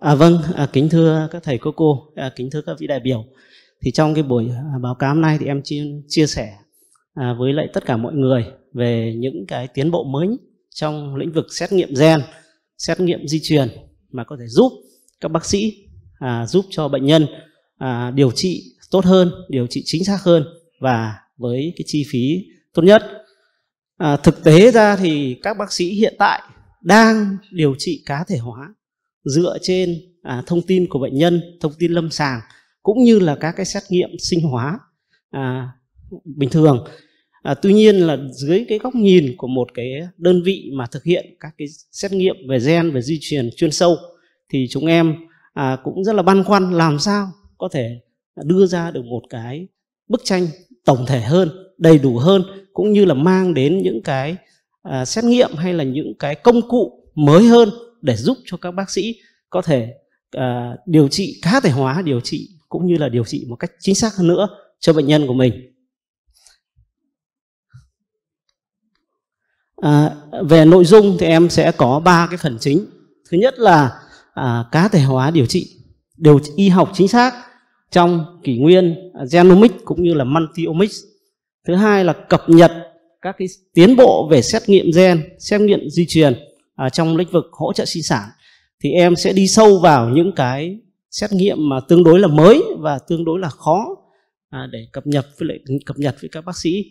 À, vâng, à, kính thưa các thầy cô cô, à, kính thưa các vị đại biểu. Thì trong cái buổi à, báo cáo hôm nay thì em chia, chia sẻ à, với lại tất cả mọi người về những cái tiến bộ mới trong lĩnh vực xét nghiệm gen, xét nghiệm di truyền mà có thể giúp các bác sĩ à, giúp cho bệnh nhân à, điều trị tốt hơn, điều trị chính xác hơn và với cái chi phí tốt nhất. À, thực tế ra thì các bác sĩ hiện tại đang điều trị cá thể hóa dựa trên à, thông tin của bệnh nhân thông tin lâm sàng cũng như là các cái xét nghiệm sinh hóa à, bình thường à, tuy nhiên là dưới cái góc nhìn của một cái đơn vị mà thực hiện các cái xét nghiệm về gen về di truyền chuyên sâu thì chúng em à, cũng rất là băn khoăn làm sao có thể đưa ra được một cái bức tranh tổng thể hơn đầy đủ hơn cũng như là mang đến những cái à, xét nghiệm hay là những cái công cụ mới hơn để giúp cho các bác sĩ có thể uh, điều trị cá thể hóa điều trị cũng như là điều trị một cách chính xác hơn nữa cho bệnh nhân của mình à, về nội dung thì em sẽ có ba cái phần chính thứ nhất là à, cá thể hóa điều trị điều y học chính xác trong kỷ nguyên genomics cũng như là multiomics thứ hai là cập nhật các cái tiến bộ về xét nghiệm gen xét nghiệm di truyền à, trong lĩnh vực hỗ trợ sinh sản thì em sẽ đi sâu vào những cái xét nghiệm mà tương đối là mới và tương đối là khó à, để cập nhật với lại cập nhật với các bác sĩ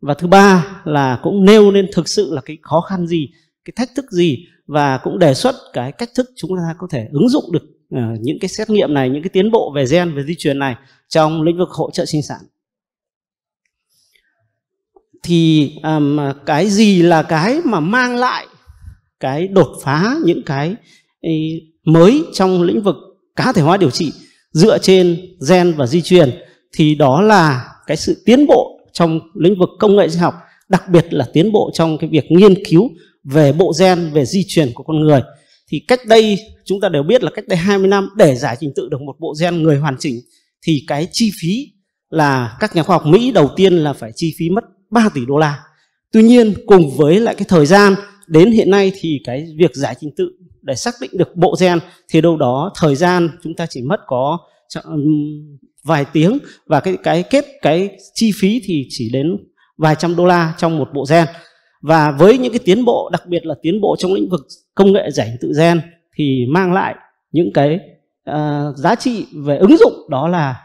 và thứ ba là cũng nêu lên thực sự là cái khó khăn gì cái thách thức gì và cũng đề xuất cái cách thức chúng ta có thể ứng dụng được uh, những cái xét nghiệm này những cái tiến bộ về gen về di truyền này trong lĩnh vực hỗ trợ sinh sản thì um, cái gì là cái mà mang lại cái đột phá những cái ừ, mới trong lĩnh vực cá thể hóa điều trị dựa trên gen và di truyền thì đó là cái sự tiến bộ trong lĩnh vực công nghệ sinh học đặc biệt là tiến bộ trong cái việc nghiên cứu về bộ gen về di truyền của con người thì cách đây chúng ta đều biết là cách đây 20 năm để giải trình tự được một bộ gen người hoàn chỉnh thì cái chi phí là các nhà khoa học Mỹ đầu tiên là phải chi phí mất 3 tỷ đô la. Tuy nhiên cùng với lại cái thời gian đến hiện nay thì cái việc giải trình tự để xác định được bộ gen thì đâu đó thời gian chúng ta chỉ mất có vài tiếng và cái cái kết cái chi phí thì chỉ đến vài trăm đô la trong một bộ gen và với những cái tiến bộ đặc biệt là tiến bộ trong lĩnh vực công nghệ giải trình tự gen thì mang lại những cái uh, giá trị về ứng dụng đó là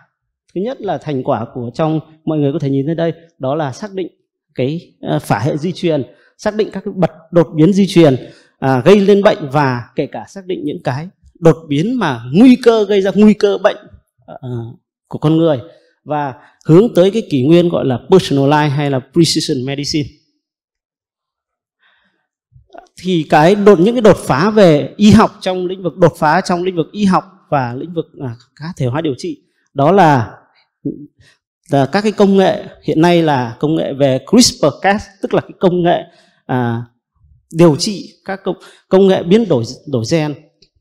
thứ nhất là thành quả của trong mọi người có thể nhìn thấy đây đó là xác định cái uh, phả hệ di truyền xác định các cái bật đột biến di truyền à, gây lên bệnh và kể cả xác định những cái đột biến mà nguy cơ gây ra nguy cơ bệnh à, của con người và hướng tới cái kỷ nguyên gọi là personalized hay là precision medicine thì cái đột những cái đột phá về y học trong lĩnh vực đột phá trong lĩnh vực y học và lĩnh vực à, cá thể hóa điều trị đó là là các cái công nghệ hiện nay là công nghệ về CRISPR Cas tức là cái công nghệ à, điều trị các công, công nghệ biến đổi đổi gen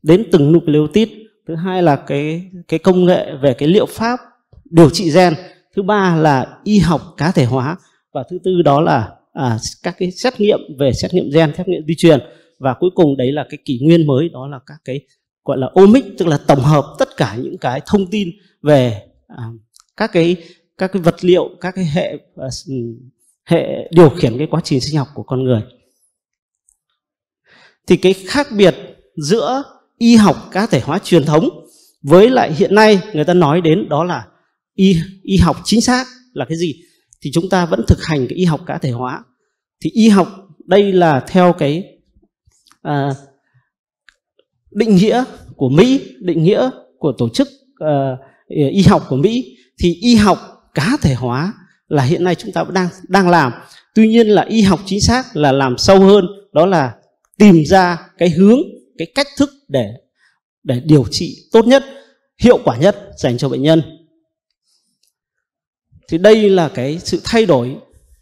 đến từng nucleotide thứ hai là cái cái công nghệ về cái liệu pháp điều trị gen thứ ba là y học cá thể hóa và thứ tư đó là à, các cái xét nghiệm về xét nghiệm gen xét nghiệm di truyền và cuối cùng đấy là cái kỷ nguyên mới đó là các cái gọi là omic tức là tổng hợp tất cả những cái thông tin về à, các cái các cái vật liệu các cái hệ à, hệ điều khiển cái quá trình sinh học của con người thì cái khác biệt giữa y học cá thể hóa truyền thống với lại hiện nay người ta nói đến đó là y y học chính xác là cái gì thì chúng ta vẫn thực hành cái y học cá thể hóa thì y học đây là theo cái à, định nghĩa của Mỹ định nghĩa của tổ chức à, y học của Mỹ thì y học cá thể hóa là hiện nay chúng ta vẫn đang đang làm tuy nhiên là y học chính xác là làm sâu hơn đó là tìm ra cái hướng cái cách thức để để điều trị tốt nhất hiệu quả nhất dành cho bệnh nhân thì đây là cái sự thay đổi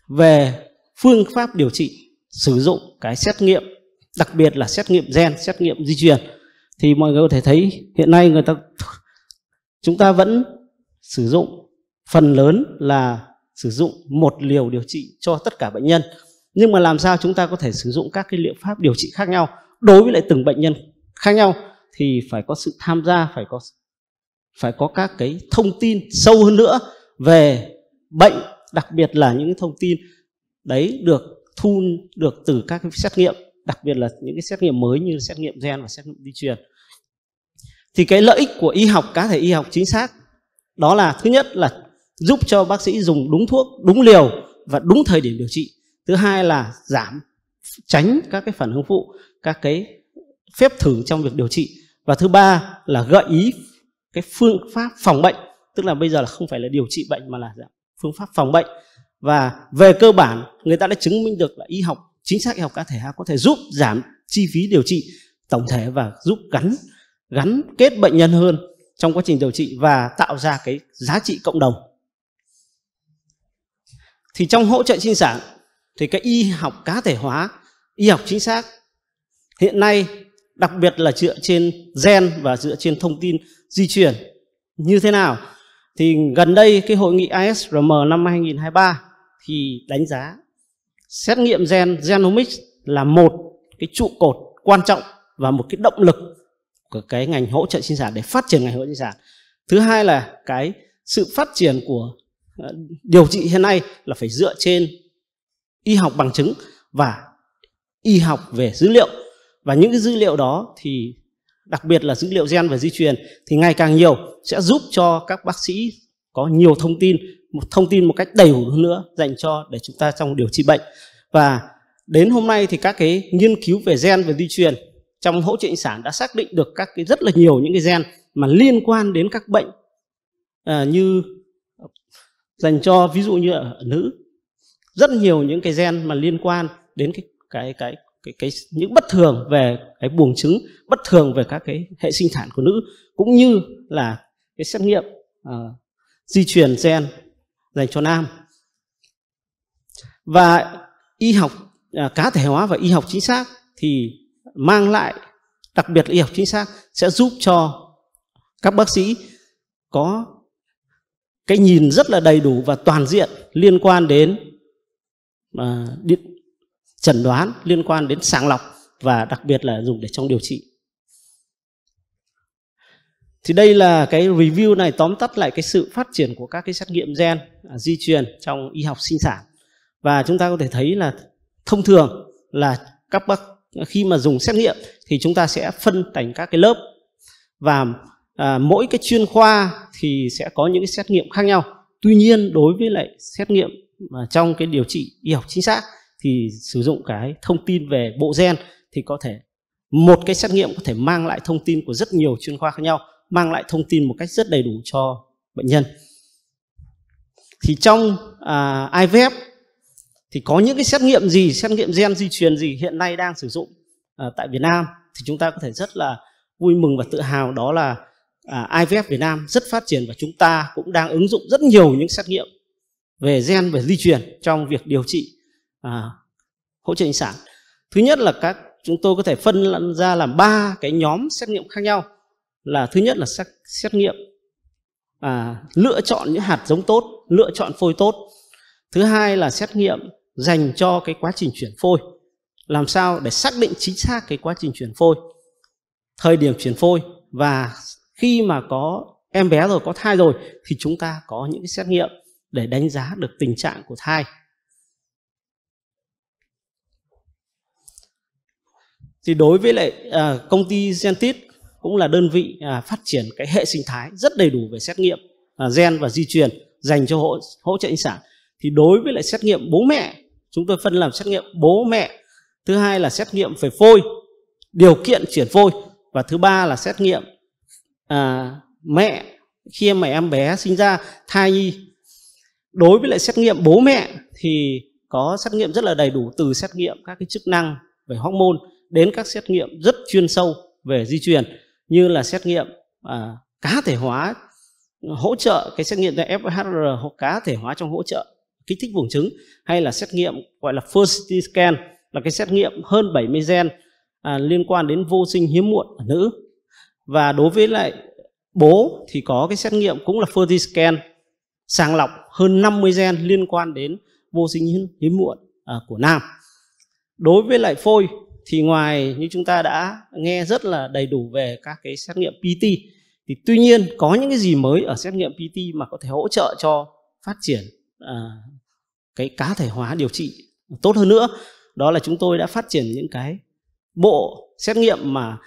về phương pháp điều trị sử dụng cái xét nghiệm đặc biệt là xét nghiệm gen xét nghiệm di truyền thì mọi người có thể thấy hiện nay người ta chúng ta vẫn sử dụng phần lớn là sử dụng một liều điều trị cho tất cả bệnh nhân nhưng mà làm sao chúng ta có thể sử dụng các cái liệu pháp điều trị khác nhau đối với lại từng bệnh nhân khác nhau thì phải có sự tham gia phải có phải có các cái thông tin sâu hơn nữa về bệnh đặc biệt là những thông tin đấy được thu được từ các cái xét nghiệm đặc biệt là những cái xét nghiệm mới như xét nghiệm gen và xét nghiệm di truyền thì cái lợi ích của y học cá thể y học chính xác đó là thứ nhất là giúp cho bác sĩ dùng đúng thuốc đúng liều và đúng thời điểm điều trị thứ hai là giảm tránh các cái phản ứng phụ các cái phép thử trong việc điều trị và thứ ba là gợi ý cái phương pháp phòng bệnh tức là bây giờ là không phải là điều trị bệnh mà là phương pháp phòng bệnh và về cơ bản người ta đã chứng minh được là y học chính xác y học cá thể hóa có thể giúp giảm chi phí điều trị tổng thể và giúp gắn gắn kết bệnh nhân hơn trong quá trình điều trị và tạo ra cái giá trị cộng đồng thì trong hỗ trợ sinh sản thì cái y học cá thể hóa y học chính xác hiện nay đặc biệt là dựa trên gen và dựa trên thông tin di truyền như thế nào thì gần đây cái hội nghị ISRM năm 2023 thì đánh giá xét nghiệm gen genomics là một cái trụ cột quan trọng và một cái động lực của cái ngành hỗ trợ sinh sản để phát triển ngành hỗ trợ sinh sản thứ hai là cái sự phát triển của Ờ, điều trị hiện nay là phải dựa trên y học bằng chứng và y học về dữ liệu và những cái dữ liệu đó thì đặc biệt là dữ liệu gen và di truyền thì ngày càng nhiều sẽ giúp cho các bác sĩ có nhiều thông tin một thông tin một cách đầy đủ hơn nữa dành cho để chúng ta trong điều trị bệnh và đến hôm nay thì các cái nghiên cứu về gen và di truyền trong hỗ trợ sinh sản đã xác định được các cái rất là nhiều những cái gen mà liên quan đến các bệnh à, như dành cho ví dụ như ở nữ rất nhiều những cái gen mà liên quan đến cái cái cái cái, cái những bất thường về cái buồng trứng bất thường về các cái hệ sinh sản của nữ cũng như là cái xét nghiệm uh, di truyền gen dành cho nam và y học uh, cá thể hóa và y học chính xác thì mang lại đặc biệt là y học chính xác sẽ giúp cho các bác sĩ có cái nhìn rất là đầy đủ và toàn diện liên quan đến à, điện, chẩn đoán liên quan đến sàng lọc và đặc biệt là dùng để trong điều trị thì đây là cái review này tóm tắt lại cái sự phát triển của các cái xét nghiệm gen à, di truyền trong y học sinh sản và chúng ta có thể thấy là thông thường là các bác khi mà dùng xét nghiệm thì chúng ta sẽ phân thành các cái lớp và à, mỗi cái chuyên khoa thì sẽ có những cái xét nghiệm khác nhau tuy nhiên đối với lại xét nghiệm mà trong cái điều trị y học chính xác thì sử dụng cái thông tin về bộ gen thì có thể một cái xét nghiệm có thể mang lại thông tin của rất nhiều chuyên khoa khác nhau mang lại thông tin một cách rất đầy đủ cho bệnh nhân thì trong à, IVF e thì có những cái xét nghiệm gì xét nghiệm gen di truyền gì hiện nay đang sử dụng à, tại Việt Nam thì chúng ta có thể rất là vui mừng và tự hào đó là à, IVF Việt Nam rất phát triển và chúng ta cũng đang ứng dụng rất nhiều những xét nghiệm về gen về di truyền trong việc điều trị à, hỗ trợ sinh sản. Thứ nhất là các chúng tôi có thể phân ra làm ba cái nhóm xét nghiệm khác nhau là thứ nhất là xét, xét nghiệm à, lựa chọn những hạt giống tốt, lựa chọn phôi tốt. Thứ hai là xét nghiệm dành cho cái quá trình chuyển phôi. Làm sao để xác định chính xác cái quá trình chuyển phôi, thời điểm chuyển phôi và khi mà có em bé rồi có thai rồi thì chúng ta có những cái xét nghiệm để đánh giá được tình trạng của thai thì đối với lại à, công ty GenTis cũng là đơn vị à, phát triển cái hệ sinh thái rất đầy đủ về xét nghiệm à, gen và di truyền dành cho hỗ, hỗ trợ sinh sản thì đối với lại xét nghiệm bố mẹ chúng tôi phân làm xét nghiệm bố mẹ thứ hai là xét nghiệm về phôi điều kiện chuyển phôi và thứ ba là xét nghiệm à, mẹ khi mà em bé sinh ra thai nhi đối với lại xét nghiệm bố mẹ thì có xét nghiệm rất là đầy đủ từ xét nghiệm các cái chức năng về hormone đến các xét nghiệm rất chuyên sâu về di truyền như là xét nghiệm à, cá thể hóa hỗ trợ cái xét nghiệm FHR hoặc cá thể hóa trong hỗ trợ kích thích buồng trứng hay là xét nghiệm gọi là first CT scan là cái xét nghiệm hơn 70 gen à, liên quan đến vô sinh hiếm muộn ở nữ và đối với lại bố thì có cái xét nghiệm cũng là Ferti scan sàng lọc hơn 50 gen liên quan đến vô sinh hiếm muộn à, của nam. Đối với lại phôi thì ngoài như chúng ta đã nghe rất là đầy đủ về các cái xét nghiệm PT thì tuy nhiên có những cái gì mới ở xét nghiệm PT mà có thể hỗ trợ cho phát triển à, cái cá thể hóa điều trị tốt hơn nữa đó là chúng tôi đã phát triển những cái bộ xét nghiệm mà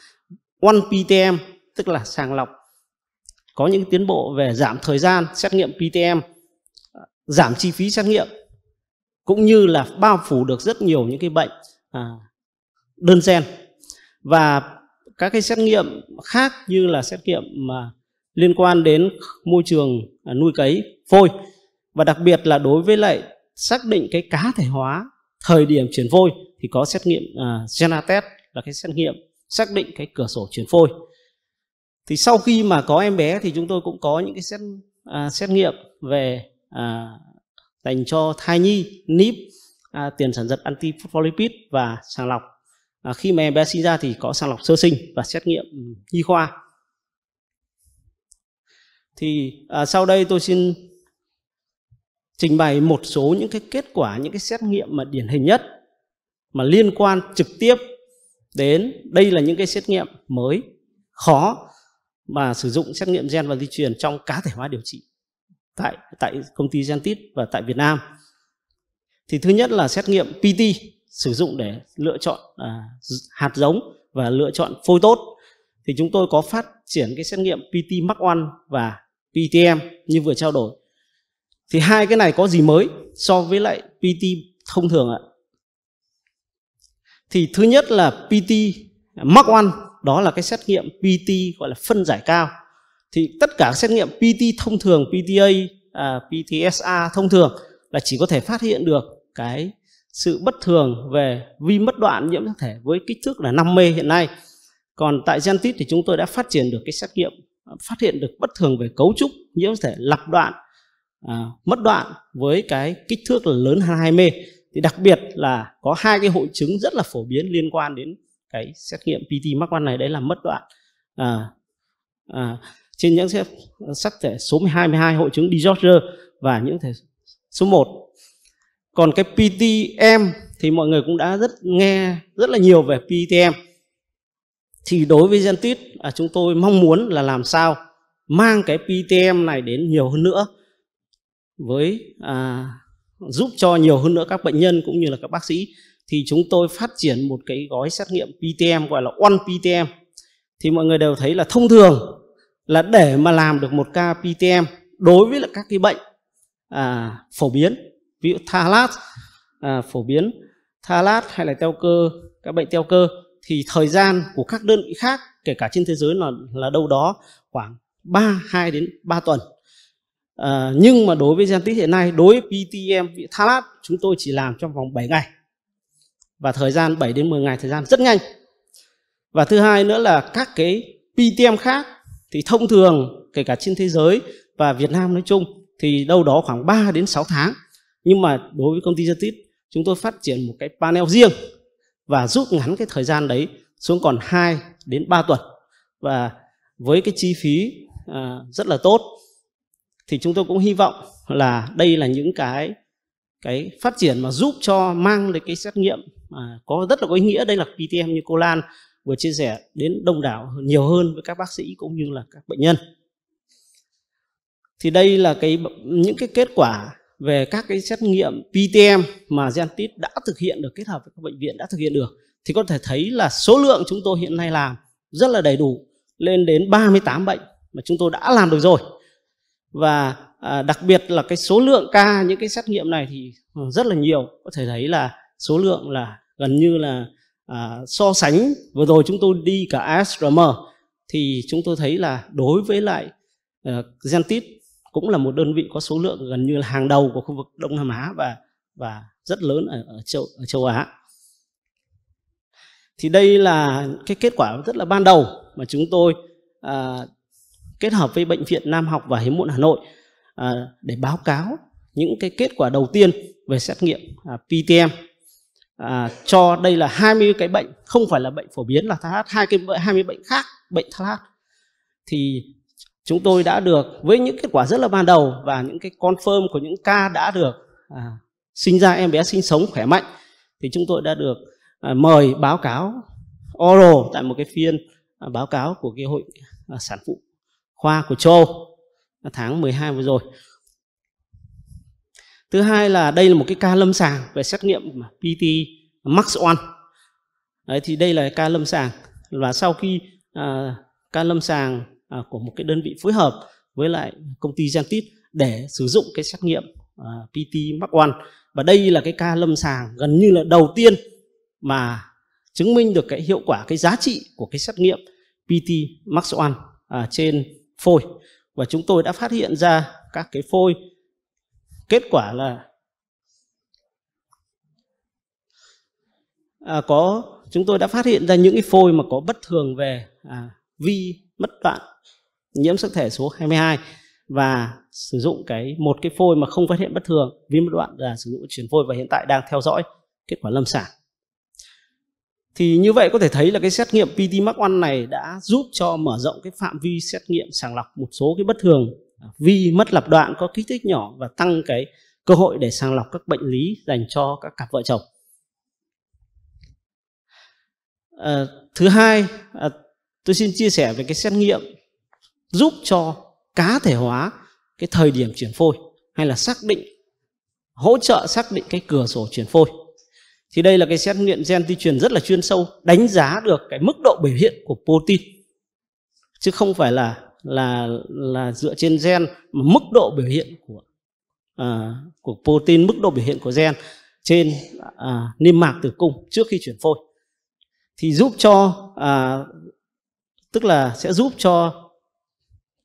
one PTM tức là sàng lọc có những tiến bộ về giảm thời gian xét nghiệm PTM giảm chi phí xét nghiệm cũng như là bao phủ được rất nhiều những cái bệnh à, đơn gen và các cái xét nghiệm khác như là xét nghiệm mà liên quan đến môi trường à, nuôi cấy phôi và đặc biệt là đối với lại xác định cái cá thể hóa thời điểm chuyển phôi thì có xét nghiệm uh, Genatest là cái xét nghiệm xác định cái cửa sổ chuyển phôi thì sau khi mà có em bé thì chúng tôi cũng có những cái xét à, xét nghiệm về à, dành cho thai nhi níp à, tiền sản giật anti phospholipid và sàng lọc à, khi mà em bé sinh ra thì có sàng lọc sơ sinh và xét nghiệm nhi khoa thì à, sau đây tôi xin trình bày một số những cái kết quả những cái xét nghiệm mà điển hình nhất mà liên quan trực tiếp đến đây là những cái xét nghiệm mới khó mà sử dụng xét nghiệm gen và di truyền trong cá thể hóa điều trị tại tại công ty GenTis và tại Việt Nam. Thì thứ nhất là xét nghiệm PT sử dụng để lựa chọn à, hạt giống và lựa chọn phôi tốt. Thì chúng tôi có phát triển cái xét nghiệm PT Mark 1 và PTM như vừa trao đổi. Thì hai cái này có gì mới so với lại PT thông thường ạ? thì thứ nhất là PT Mark 1 đó là cái xét nghiệm PT gọi là phân giải cao thì tất cả xét nghiệm PT thông thường PTA à, PTSA thông thường là chỉ có thể phát hiện được cái sự bất thường về vi mất đoạn nhiễm sắc thể với kích thước là 5 mê hiện nay còn tại Gentit thì chúng tôi đã phát triển được cái xét nghiệm phát hiện được bất thường về cấu trúc nhiễm sắc thể lặp đoạn à, mất đoạn với cái kích thước là lớn hơn 2 mê thì đặc biệt là có hai cái hội chứng rất là phổ biến liên quan đến cái xét nghiệm PT mắc văn này đấy là mất đoạn à, à, trên những xét sắc thể số 22 hội chứng disorder và những thể số 1 còn cái PTM thì mọi người cũng đã rất nghe rất là nhiều về PTM thì đối với Gentit à, chúng tôi mong muốn là làm sao mang cái PTM này đến nhiều hơn nữa với à, giúp cho nhiều hơn nữa các bệnh nhân cũng như là các bác sĩ thì chúng tôi phát triển một cái gói xét nghiệm PTM gọi là One PTM thì mọi người đều thấy là thông thường là để mà làm được một ca PTM đối với là các cái bệnh à, phổ biến ví dụ thalat à, phổ biến thalat hay là teo cơ các bệnh teo cơ thì thời gian của các đơn vị khác kể cả trên thế giới là là đâu đó khoảng 3 2 đến 3 tuần À, nhưng mà đối với Gentic hiện nay, đối với PTM vị Thalat chúng tôi chỉ làm trong vòng 7 ngày. Và thời gian 7 đến 10 ngày thời gian rất nhanh. Và thứ hai nữa là các cái PTM khác thì thông thường kể cả trên thế giới và Việt Nam nói chung thì đâu đó khoảng 3 đến 6 tháng. Nhưng mà đối với công ty Gentic chúng tôi phát triển một cái panel riêng và rút ngắn cái thời gian đấy xuống còn 2 đến 3 tuần. Và với cái chi phí à, rất là tốt thì chúng tôi cũng hy vọng là đây là những cái cái phát triển mà giúp cho mang được cái xét nghiệm mà có rất là có ý nghĩa đây là PTM như cô Lan vừa chia sẻ đến đông đảo nhiều hơn với các bác sĩ cũng như là các bệnh nhân thì đây là cái những cái kết quả về các cái xét nghiệm PTM mà Gentit đã thực hiện được kết hợp với các bệnh viện đã thực hiện được thì có thể thấy là số lượng chúng tôi hiện nay làm rất là đầy đủ lên đến 38 bệnh mà chúng tôi đã làm được rồi và à, đặc biệt là cái số lượng ca những cái xét nghiệm này thì ờ, rất là nhiều có thể thấy là số lượng là gần như là à, so sánh vừa rồi chúng tôi đi cả ASRM thì chúng tôi thấy là đối với lại uh, Gentit cũng là một đơn vị có số lượng gần như là hàng đầu của khu vực Đông Nam Á và và rất lớn ở, ở châu ở châu Á. Thì đây là cái kết quả rất là ban đầu mà chúng tôi uh, kết hợp với Bệnh viện Nam học và Hiếm muộn Hà Nội à, để báo cáo những cái kết quả đầu tiên về xét nghiệm à, PTM à, cho đây là 20 cái bệnh không phải là bệnh phổ biến là TH hai cái 20 bệnh khác bệnh TH thì chúng tôi đã được với những kết quả rất là ban đầu và những cái confirm của những ca đã được à, sinh ra em bé sinh sống khỏe mạnh thì chúng tôi đã được à, mời báo cáo oral tại một cái phiên à, báo cáo của cái hội à, sản phụ khoa của châu Âu tháng 12 vừa rồi. Thứ hai là đây là một cái ca lâm sàng về xét nghiệm PT Max 1. Đấy, thì đây là ca lâm sàng và sau khi à, ca lâm sàng à, của một cái đơn vị phối hợp với lại công ty Gentit để sử dụng cái xét nghiệm à, PT Mark 1 và đây là cái ca lâm sàng gần như là đầu tiên mà chứng minh được cái hiệu quả cái giá trị của cái xét nghiệm PT Max 1 à, trên phôi và chúng tôi đã phát hiện ra các cái phôi kết quả là à, có chúng tôi đã phát hiện ra những cái phôi mà có bất thường về à, vi mất đoạn nhiễm sắc thể số 22 và sử dụng cái một cái phôi mà không phát hiện bất thường vi mất đoạn là sử dụng chuyển phôi và hiện tại đang theo dõi kết quả lâm sàng thì như vậy có thể thấy là cái xét nghiệm PT Mark 1 này đã giúp cho mở rộng cái phạm vi xét nghiệm sàng lọc một số cái bất thường vi mất lập đoạn có kích thích nhỏ và tăng cái cơ hội để sàng lọc các bệnh lý dành cho các cặp vợ chồng. À, thứ hai, à, tôi xin chia sẻ về cái xét nghiệm giúp cho cá thể hóa cái thời điểm chuyển phôi hay là xác định hỗ trợ xác định cái cửa sổ chuyển phôi thì đây là cái xét nghiệm gen di truyền rất là chuyên sâu đánh giá được cái mức độ biểu hiện của protein chứ không phải là là là dựa trên gen mà mức độ biểu hiện của à, của protein mức độ biểu hiện của gen trên à, niêm mạc tử cung trước khi chuyển phôi thì giúp cho à, tức là sẽ giúp cho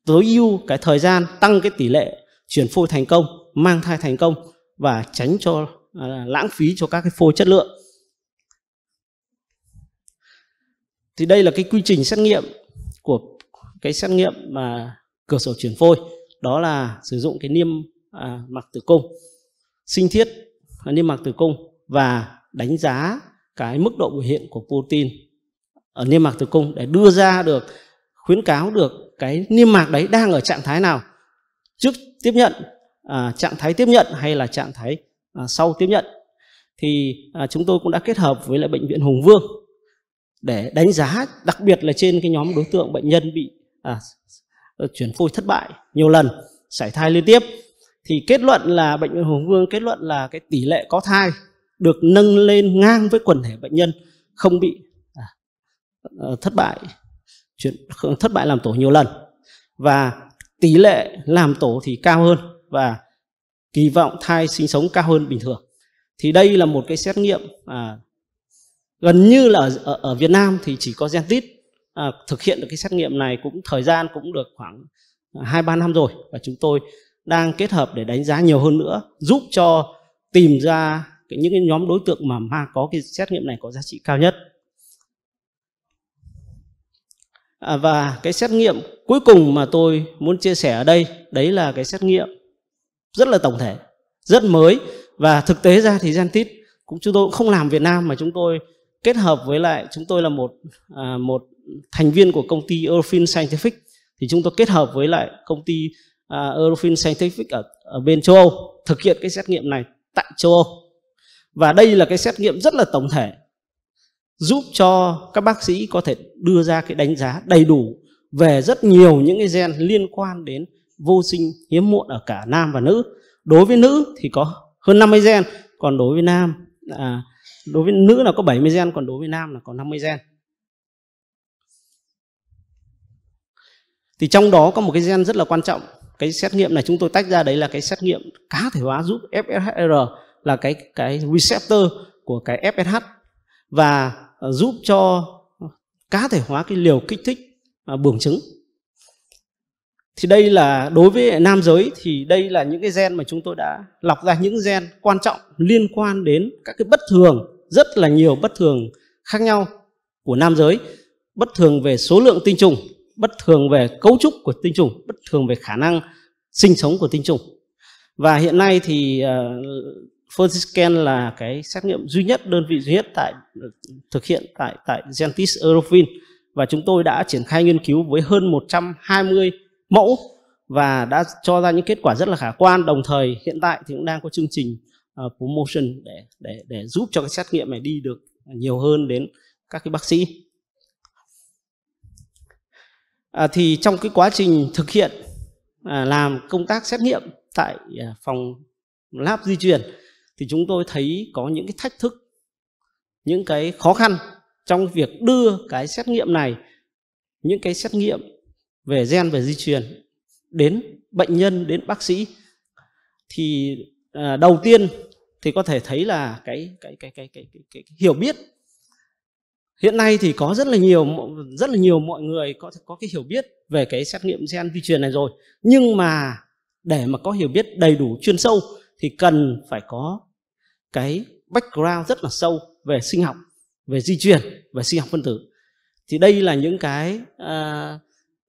tối ưu cái thời gian tăng cái tỷ lệ chuyển phôi thành công mang thai thành công và tránh cho Ờ, lãng phí cho các cái phôi chất lượng thì đây là cái quy trình xét nghiệm của cái xét nghiệm mà cửa sổ chuyển phôi đó là sử dụng cái niêm à, mạc tử cung sinh thiết à, niêm mạc tử cung và đánh giá cái mức độ biểu hiện của protein ở niêm mạc tử cung để đưa ra được khuyến cáo được cái niêm mạc đấy đang ở trạng thái nào trước tiếp nhận à, trạng thái tiếp nhận hay là trạng thái À, sau tiếp nhận thì à, chúng tôi cũng đã kết hợp với lại bệnh viện Hùng Vương để đánh giá đặc biệt là trên cái nhóm đối tượng bệnh nhân bị à, chuyển phôi thất bại nhiều lần sảy thai liên tiếp thì kết luận là bệnh viện Hùng Vương kết luận là cái tỷ lệ có thai được nâng lên ngang với quần thể bệnh nhân không bị à, ờ, thất bại chuyện thất bại làm tổ nhiều lần và tỷ lệ làm tổ thì cao hơn và kỳ vọng thai sinh sống cao hơn bình thường thì đây là một cái xét nghiệm à, gần như là ở, ở, ở Việt Nam thì chỉ có Gentit à, thực hiện được cái xét nghiệm này cũng thời gian cũng được khoảng à, hai ba năm rồi và chúng tôi đang kết hợp để đánh giá nhiều hơn nữa giúp cho tìm ra cái, những cái nhóm đối tượng mà ma có cái xét nghiệm này có giá trị cao nhất à, và cái xét nghiệm cuối cùng mà tôi muốn chia sẻ ở đây đấy là cái xét nghiệm rất là tổng thể rất mới và thực tế ra thì Gentit cũng chúng tôi cũng không làm Việt Nam mà chúng tôi kết hợp với lại chúng tôi là một à, một thành viên của công ty Eurofin Scientific thì chúng tôi kết hợp với lại công ty à, Eurofin Scientific ở, ở bên châu Âu thực hiện cái xét nghiệm này tại châu Âu và đây là cái xét nghiệm rất là tổng thể giúp cho các bác sĩ có thể đưa ra cái đánh giá đầy đủ về rất nhiều những cái gen liên quan đến vô sinh hiếm muộn ở cả nam và nữ đối với nữ thì có hơn 50 gen còn đối với nam à, đối với nữ là có 70 gen còn đối với nam là có 50 gen thì trong đó có một cái gen rất là quan trọng cái xét nghiệm này chúng tôi tách ra đấy là cái xét nghiệm cá thể hóa giúp FSHR là cái cái receptor của cái FSH và giúp cho cá thể hóa cái liều kích thích à, buồng trứng thì đây là đối với nam giới thì đây là những cái gen mà chúng tôi đã lọc ra những gen quan trọng liên quan đến các cái bất thường rất là nhiều bất thường khác nhau của nam giới bất thường về số lượng tinh trùng bất thường về cấu trúc của tinh trùng bất thường về khả năng sinh sống của tinh trùng và hiện nay thì uh, ờ, Fertiscan là cái xét nghiệm duy nhất đơn vị duy nhất tại thực hiện tại tại Gentis Eurofin và chúng tôi đã triển khai nghiên cứu với hơn 120 mẫu và đã cho ra những kết quả rất là khả quan đồng thời hiện tại thì cũng đang có chương trình uh, promotion để để để giúp cho cái xét nghiệm này đi được nhiều hơn đến các cái bác sĩ à, thì trong cái quá trình thực hiện à, làm công tác xét nghiệm tại à, phòng lab di chuyển, thì chúng tôi thấy có những cái thách thức những cái khó khăn trong việc đưa cái xét nghiệm này những cái xét nghiệm về gen về di truyền đến bệnh nhân đến bác sĩ thì à, đầu tiên thì có thể thấy là cái cái cái cái cái, cái, cái, cái hiểu biết hiện nay thì có rất là nhiều rất là nhiều mọi người có có cái hiểu biết về cái xét nghiệm gen di truyền này rồi nhưng mà để mà có hiểu biết đầy đủ chuyên sâu thì cần phải có cái background rất là sâu về sinh học về di truyền về sinh học phân tử thì đây là những cái à,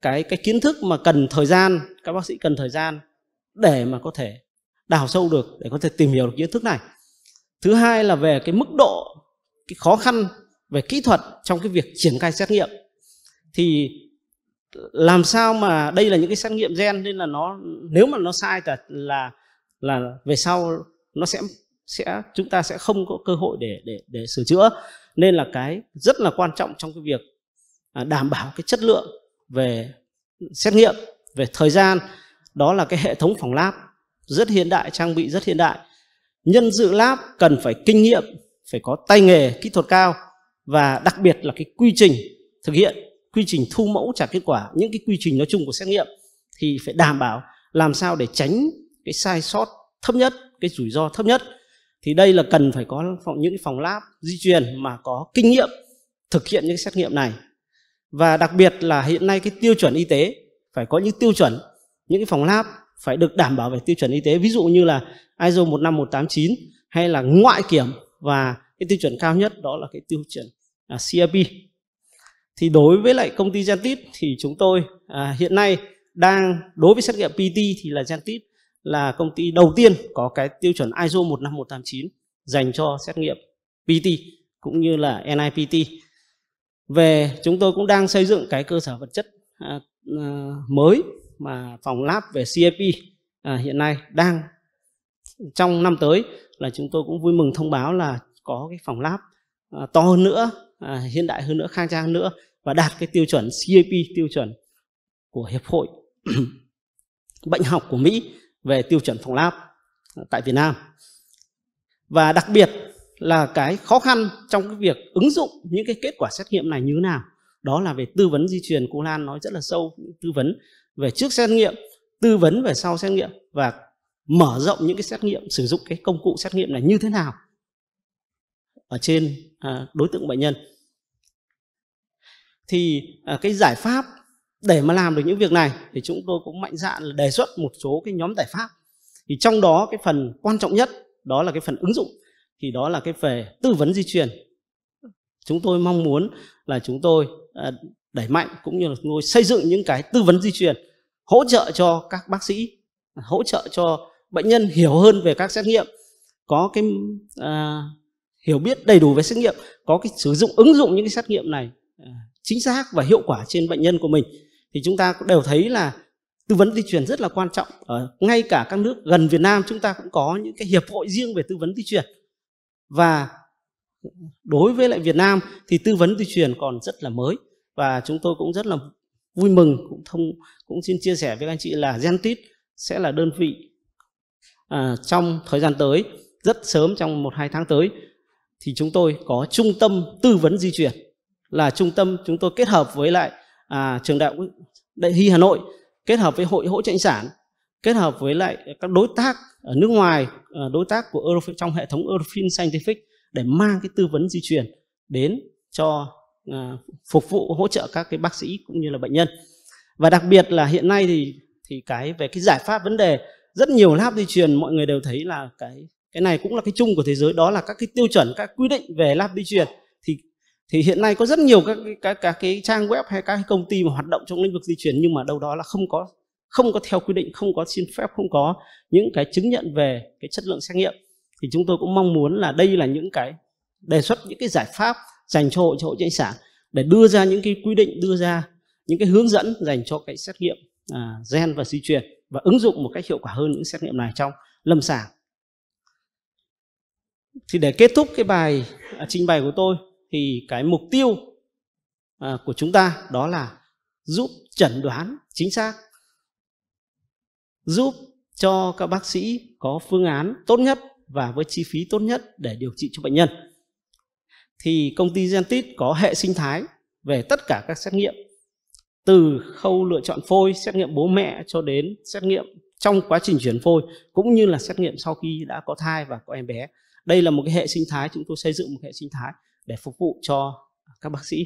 cái cái kiến thức mà cần thời gian các bác sĩ cần thời gian để mà có thể đào sâu được để có thể tìm hiểu được kiến thức này thứ hai là về cái mức độ cái khó khăn về kỹ thuật trong cái việc triển khai xét nghiệm thì làm sao mà đây là những cái xét nghiệm gen nên là nó nếu mà nó sai là là là về sau nó sẽ sẽ chúng ta sẽ không có cơ hội để để để sửa chữa nên là cái rất là quan trọng trong cái việc à, đảm bảo cái chất lượng về xét nghiệm về thời gian đó là cái hệ thống phòng lab rất hiện đại trang bị rất hiện đại nhân dự lab cần phải kinh nghiệm phải có tay nghề kỹ thuật cao và đặc biệt là cái quy trình thực hiện quy trình thu mẫu trả kết quả những cái quy trình nói chung của xét nghiệm thì phải đảm bảo làm sao để tránh cái sai sót thấp nhất cái rủi ro thấp nhất thì đây là cần phải có những phòng lab di truyền mà có kinh nghiệm thực hiện những xét nghiệm này và đặc biệt là hiện nay cái tiêu chuẩn y tế phải có những tiêu chuẩn những cái phòng lab phải được đảm bảo về tiêu chuẩn y tế ví dụ như là ISO 15189 hay là ngoại kiểm và cái tiêu chuẩn cao nhất đó là cái tiêu chuẩn à, CIP thì đối với lại công ty Gentit thì chúng tôi à, hiện nay đang đối với xét nghiệm PT thì là Gentit là công ty đầu tiên có cái tiêu chuẩn ISO 15189 dành cho xét nghiệm PT cũng như là NIPT về chúng tôi cũng đang xây dựng cái cơ sở vật chất à, à, mới mà phòng lab về CAP à, hiện nay đang trong năm tới là chúng tôi cũng vui mừng thông báo là có cái phòng lab à, to hơn nữa à, hiện đại hơn nữa khang trang nữa và đạt cái tiêu chuẩn CAP tiêu chuẩn của hiệp hội bệnh học của Mỹ về tiêu chuẩn phòng lab tại Việt Nam và đặc biệt là cái khó khăn trong cái việc ứng dụng những cái kết quả xét nghiệm này như thế nào đó là về tư vấn di truyền cô Lan nói rất là sâu tư vấn về trước xét nghiệm tư vấn về sau xét nghiệm và mở rộng những cái xét nghiệm sử dụng cái công cụ xét nghiệm này như thế nào ở trên à, đối tượng bệnh nhân thì à, cái giải pháp để mà làm được những việc này thì chúng tôi cũng mạnh dạn đề xuất một số cái nhóm giải pháp thì trong đó cái phần quan trọng nhất đó là cái phần ứng dụng thì đó là cái về tư vấn di truyền chúng tôi mong muốn là chúng tôi à, đẩy mạnh cũng như là chúng tôi xây dựng những cái tư vấn di truyền hỗ trợ cho các bác sĩ hỗ trợ cho bệnh nhân hiểu hơn về các xét nghiệm có cái à, hiểu biết đầy đủ về xét nghiệm có cái sử dụng ứng dụng những cái xét nghiệm này à, chính xác và hiệu quả trên bệnh nhân của mình thì chúng ta đều thấy là tư vấn di truyền rất là quan trọng ở ngay cả các nước gần Việt Nam chúng ta cũng có những cái hiệp hội riêng về tư vấn di truyền và đối với lại Việt Nam thì tư vấn tuyên truyền còn rất là mới và chúng tôi cũng rất là vui mừng cũng thông cũng xin chia sẻ với anh chị là Gentit sẽ là đơn vị à, trong thời gian tới rất sớm trong một hai tháng tới thì chúng tôi có trung tâm tư vấn di chuyển là trung tâm chúng tôi kết hợp với lại à, trường đại đại hy Hà Nội kết hợp với hội hỗ trợ sản kết hợp với lại các đối tác ở nước ngoài ờ, đối tác của Eurofin, trong hệ thống Eurofin Scientific để mang cái tư vấn di truyền đến cho ờ, phục vụ hỗ trợ các cái bác sĩ cũng như là bệnh nhân và đặc biệt là hiện nay thì thì cái về cái giải pháp vấn đề rất nhiều lab di truyền mọi người đều thấy là cái cái này cũng là cái chung của thế giới đó là các cái tiêu chuẩn các quy định về lab di truyền thì thì hiện nay có rất nhiều các các các cái trang web hay các cái công ty mà hoạt động trong lĩnh vực di truyền nhưng mà đâu đó là không có không có theo quy định không có xin phép không có những cái chứng nhận về cái chất lượng xét nghiệm thì chúng tôi cũng mong muốn là đây là những cái đề xuất những cái giải pháp dành cho hội cho hội trên sản để đưa ra những cái quy định đưa ra những cái hướng dẫn dành cho cái xét nghiệm à, gen và di truyền và ứng dụng một cách hiệu quả hơn những xét nghiệm này trong lâm sàng thì để kết thúc cái bài à, trình bày của tôi thì cái mục tiêu à, của chúng ta đó là giúp chẩn đoán chính xác giúp cho các bác sĩ có phương án tốt nhất và với chi phí tốt nhất để điều trị cho bệnh nhân. Thì công ty Gentit có hệ sinh thái về tất cả các xét nghiệm từ khâu lựa chọn phôi, xét nghiệm bố mẹ cho đến xét nghiệm trong quá trình chuyển phôi cũng như là xét nghiệm sau khi đã có thai và có em bé. Đây là một cái hệ sinh thái chúng tôi xây dựng một hệ sinh thái để phục vụ cho các bác sĩ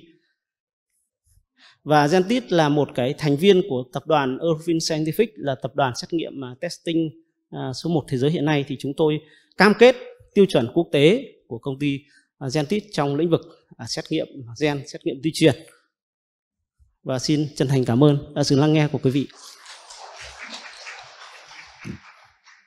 và Gentit là một cái thành viên của tập đoàn Eurofin Scientific là tập đoàn xét nghiệm mà testing à, số 1 thế giới hiện nay thì chúng tôi cam kết tiêu chuẩn quốc tế của công ty à, Gentit trong lĩnh vực à, xét nghiệm gen, xét nghiệm di truyền. Và xin chân thành cảm ơn sự lắng nghe của quý vị.